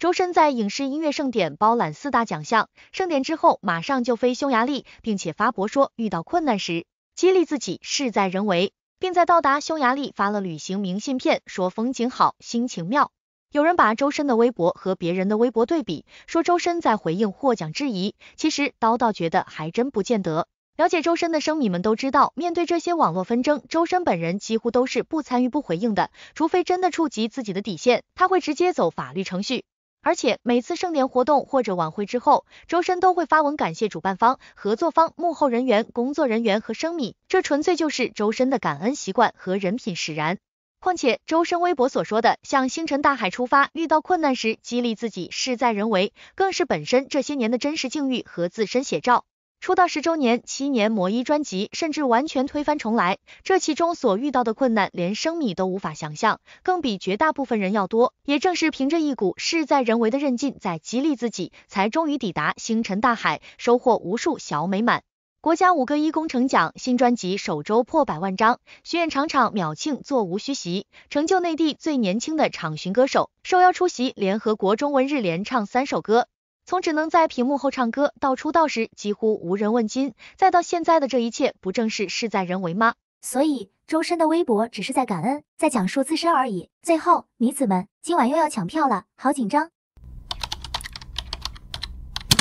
周深在影视音乐盛典包揽四大奖项，盛典之后马上就飞匈牙利，并且发博说遇到困难时激励自己事在人为，并在到达匈牙利发了旅行明信片，说风景好，心情妙。有人把周深的微博和别人的微博对比，说周深在回应获奖质疑，其实叨叨觉得还真不见得。了解周深的生米们都知道，面对这些网络纷争，周深本人几乎都是不参与不回应的，除非真的触及自己的底线，他会直接走法律程序。而且每次盛典活动或者晚会之后，周深都会发文感谢主办方、合作方、幕后人员、工作人员和生米，这纯粹就是周深的感恩习惯和人品使然。况且周深微博所说的“向星辰大海出发，遇到困难时激励自己，事在人为”，更是本身这些年的真实境遇和自身写照。出道十周年，七年磨一专辑，甚至完全推翻重来，这其中所遇到的困难，连生米都无法想象，更比绝大部分人要多。也正是凭着一股事在人为的韧劲，在激励自己，才终于抵达星辰大海，收获无数小美满。国家五个一工程奖，新专辑首周破百万张，巡演场场秒庆座无虚席，成就内地最年轻的场巡歌手，受邀出席联合国中文日，联唱三首歌。从只能在屏幕后唱歌，到出道时几乎无人问津，再到现在的这一切，不正是事在人为吗？所以周深的微博只是在感恩，在讲述自身而已。最后，迷子们，今晚又要抢票了，好紧张！